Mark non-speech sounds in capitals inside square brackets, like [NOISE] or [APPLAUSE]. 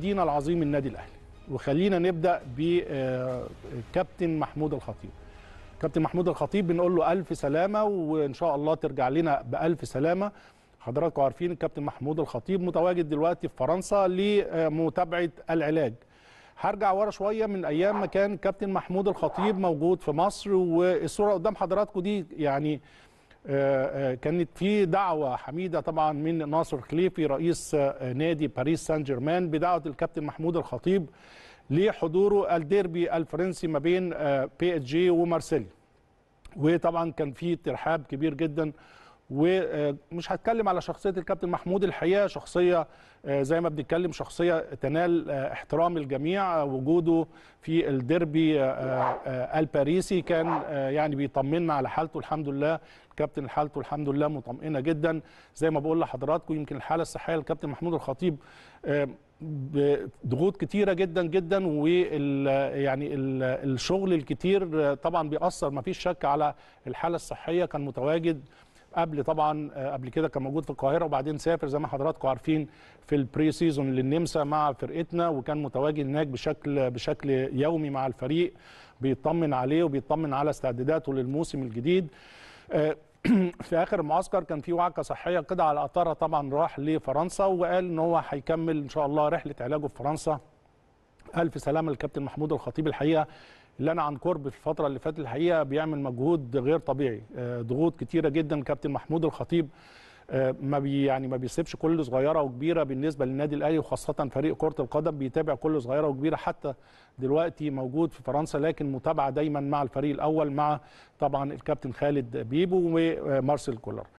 دينا العظيم النادي الاهلي وخلينا نبدا بكابتن آه، محمود الخطيب كابتن محمود الخطيب بنقول له الف سلامه وان شاء الله ترجع لنا بالف سلامه حضراتكم عارفين الكابتن محمود الخطيب متواجد دلوقتي في فرنسا لمتابعه العلاج هرجع ورا شويه من ايام ما كان كابتن محمود الخطيب موجود في مصر والصوره قدام حضراتكم دي يعني آه، آه، كانت في دعوه حميده طبعا من ناصر خليفي رئيس آه، نادي باريس سان جيرمان بدعوه الكابتن محمود الخطيب لحضوره الديربي الفرنسي ما بين بي اتش جي ومارسيليا وطبعا كان في ترحاب كبير جدا ومش هتكلم على شخصيه الكابتن محمود الحقيقه شخصيه آه، زي ما بنتكلم شخصيه تنال آه، احترام الجميع وجوده في الديربي آه، الباريسي كان يعني بيطمنا على حالته الحمد لله الكابتن حالته الحمد لله مطمئنه جدا زي ما بقول لحضراتكم يمكن الحاله الصحيه للكابتن محمود الخطيب ضغوط كتيره جدا جدا وال يعني الشغل الكتير طبعا بيأثر ما فيش شك على الحاله الصحيه كان متواجد قبل طبعا آه، قبل كده كان موجود في القاهره وبعدين سافر زي ما حضراتكم عارفين في البري سيزون للنمسا مع فرقتنا وكان متواجد هناك بشكل بشكل يومي مع الفريق بيطمن عليه وبيطمن على استعداداته للموسم الجديد آه، [CLEARS THROAT] في اخر المعسكر كان في وعكه صحيه كده على اثرها طبعا راح لفرنسا وقال ان هو هيكمل ان شاء الله رحله علاجه في فرنسا الف سلامه للكابتن محمود الخطيب الحقيقه اللي انا عن قرب في الفتره اللي فاتت الحقيقه بيعمل مجهود غير طبيعي آه، ضغوط كتيره جدا كابتن محمود الخطيب آه، ما بي يعني ما بيسيبش كل صغيره وكبيره بالنسبه للنادي الاهلي وخاصه فريق كره القدم بيتابع كل صغيره وكبيره حتى دلوقتي موجود في فرنسا لكن متابعه دايما مع الفريق الاول مع طبعا الكابتن خالد بيبو ومارسيل كولر